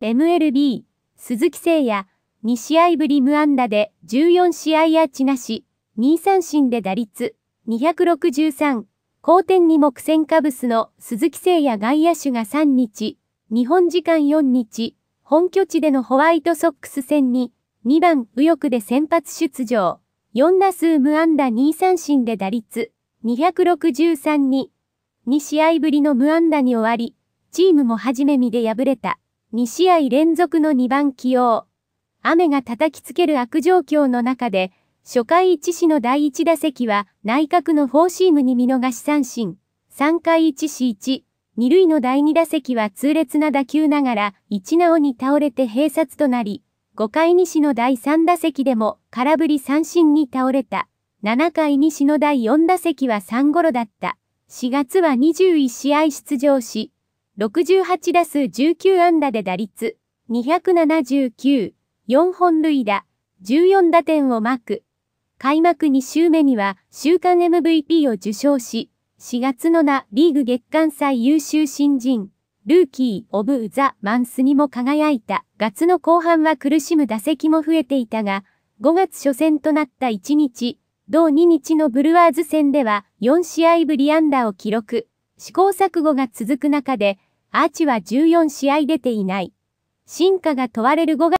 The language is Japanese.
MLB、鈴木誠也、2試合ぶり無安打で14試合アーチなし、2三振で打率263、好天に目線カブスの鈴木誠也外野手が3日、日本時間4日、本拠地でのホワイトソックス戦に、2番右翼で先発出場、4打数無安打2三振で打率263に、2試合ぶりの無安打に終わり、チームも初めみで敗れた。2試合連続の2番起用。雨が叩きつける悪状況の中で、初回1死の第1打席は内角のフォーシームに見逃し三振。3回1死1、2塁の第2打席は痛烈な打球ながら1なおに倒れて併殺となり、5回2死の第3打席でも空振り三振に倒れた。7回2死の第4打席は3ゴロだった。4月は21試合出場し、68打数19安打で打率、279、4本塁打、14打点をマーク。開幕2週目には週間 MVP を受賞し、4月のなリーグ月間最優秀新人、ルーキー・オブ・ザ・マンスにも輝いた。月の後半は苦しむ打席も増えていたが、5月初戦となった1日、同2日のブルワーズ戦では4試合ぶり安打を記録。試行錯誤が続く中で、アーチは14試合出ていない。進化が問われる5月